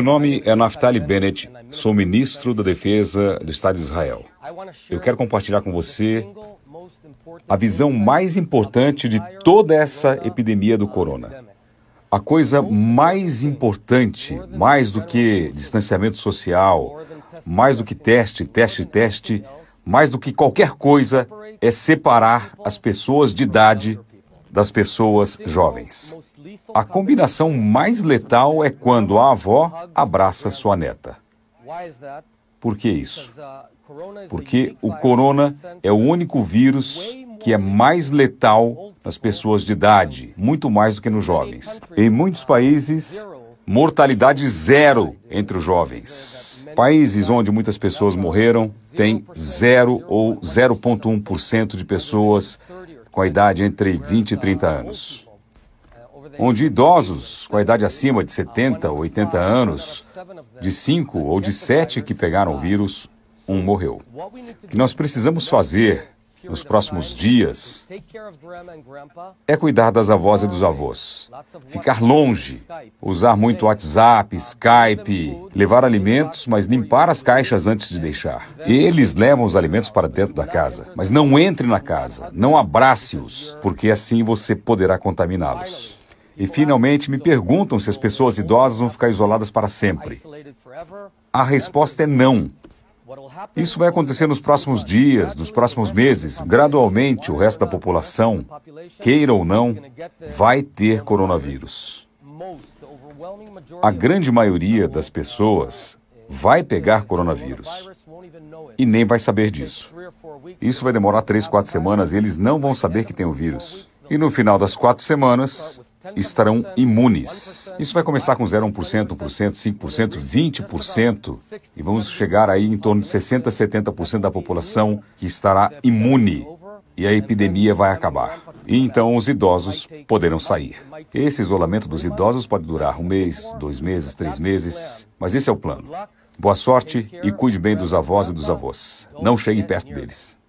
Meu nome é Naftali Bennett, sou ministro da Defesa do Estado de Israel. Eu quero compartilhar com você a visão mais importante de toda essa epidemia do corona. A coisa mais importante, mais do que distanciamento social, mais do que teste, teste, teste, mais do que qualquer coisa, é separar as pessoas de idade das pessoas jovens. A combinação mais letal é quando a avó abraça sua neta. Por que isso? Porque o corona é o único vírus que é mais letal nas pessoas de idade, muito mais do que nos jovens. Em muitos países, mortalidade zero entre os jovens. Países onde muitas pessoas morreram têm zero ou 0,1% de pessoas com a idade entre 20 e 30 anos, onde idosos com a idade acima de 70 ou 80 anos, de 5 ou de 7 que pegaram o vírus, um morreu. O que nós precisamos fazer nos próximos dias é cuidar das avós e dos avós. Ficar longe, usar muito WhatsApp, Skype, levar alimentos, mas limpar as caixas antes de deixar. Eles levam os alimentos para dentro da casa, mas não entre na casa, não abrace-os, porque assim você poderá contaminá-los. E finalmente me perguntam se as pessoas idosas vão ficar isoladas para sempre. A resposta é não. Isso vai acontecer nos próximos dias, nos próximos meses. Gradualmente, o resto da população, queira ou não, vai ter coronavírus. A grande maioria das pessoas vai pegar coronavírus e nem vai saber disso. Isso vai demorar três, quatro semanas e eles não vão saber que tem o vírus. E no final das quatro semanas, estarão imunes. Isso vai começar com 0%, 1%, 5%, 20%, e vamos chegar aí em torno de 60%, 70% da população que estará imune e a epidemia vai acabar. E então os idosos poderão sair. Esse isolamento dos idosos pode durar um mês, dois meses, três meses, mas esse é o plano. Boa sorte e cuide bem dos avós e dos avós. Não chegue perto deles.